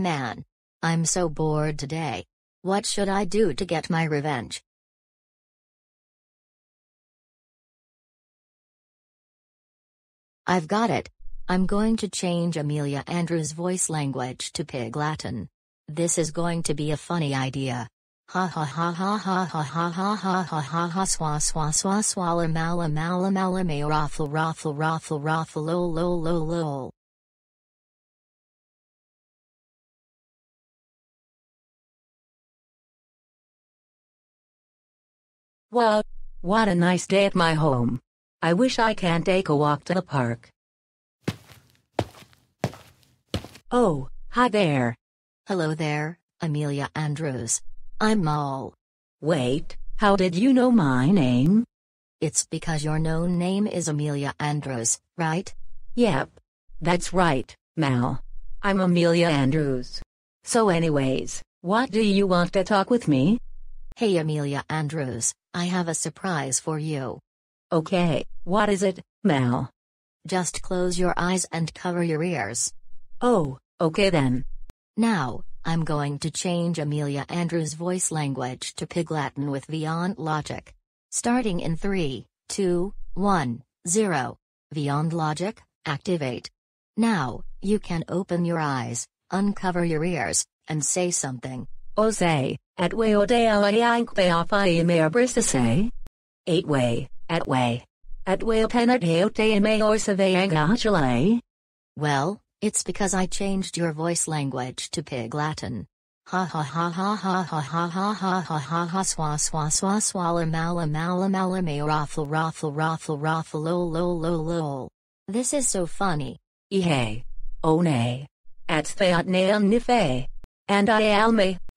Man. I'm so bored today. What should I do to get my revenge? I've got it. I'm going to change Amelia Andrews' voice language to Pig Latin. This is going to be a funny idea. Ha ha ha ha ha ha ha ha ha ha ha ha swa swa swa swalla mala mala mala may raffle raffle raffle raffle lol lol lol lol. Wow, what a nice day at my home. I wish I can take a walk to the park. Oh, hi there. Hello there, Amelia Andrews. I'm Maul. Wait, how did you know my name? It's because your known name is Amelia Andrews, right? Yep. That's right, Mal. I'm Amelia Andrews. So anyways, what do you want to talk with me? Hey Amelia Andrews, I have a surprise for you. Okay, what is it, Mal? Just close your eyes and cover your ears. Oh, okay then. Now, I'm going to change Amelia Andrews' voice language to Pig Latin with Beyond Logic. Starting in 3, 2, 1, 0. Beyond Logic, activate. Now, you can open your eyes, uncover your ears, and say something. Ose, at way ode alayankpe apai mea brisase. Eight way, at way. At way penateote me orsavayangachale. Well, it's because I changed your voice language to pig Latin. Ha ha ha ha ha ha ha ha ha ha ha ha swa swa swa swalla mala mala mala me raffle raffle raffle raffle lol lol lol lol. This is so funny. Ihe. Oh nay. At theat neon nife. And I me.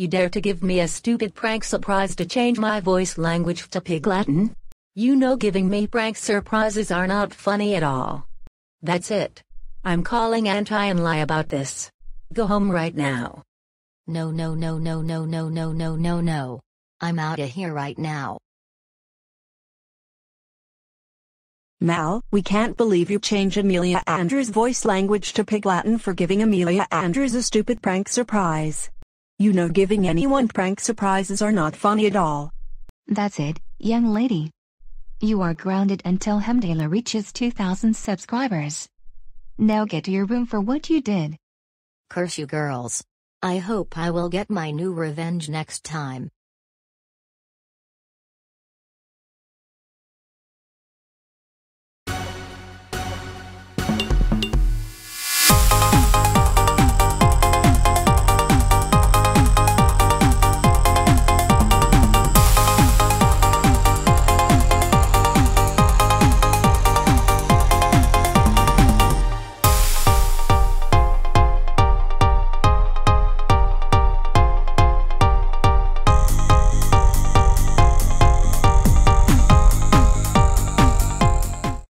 You dare to give me a stupid prank surprise to change my voice language to pig Latin? Mm-hmm. You know giving me prank surprises are not funny at all. That's it. I'm calling Anti and lie about this. Go home right now. No no no no no no no no no no. I'm outta here right now. Mal, we can't believe you changed Amelia Andrews' voice language to Pig Latin for giving Amelia Andrews a stupid prank surprise. You know giving anyone prank surprises are not funny at all. That's it, young lady. You are grounded until Hemdala reaches 2,000 subscribers. Now get to your room for what you did. Curse you girls. I hope I will get my new revenge next time.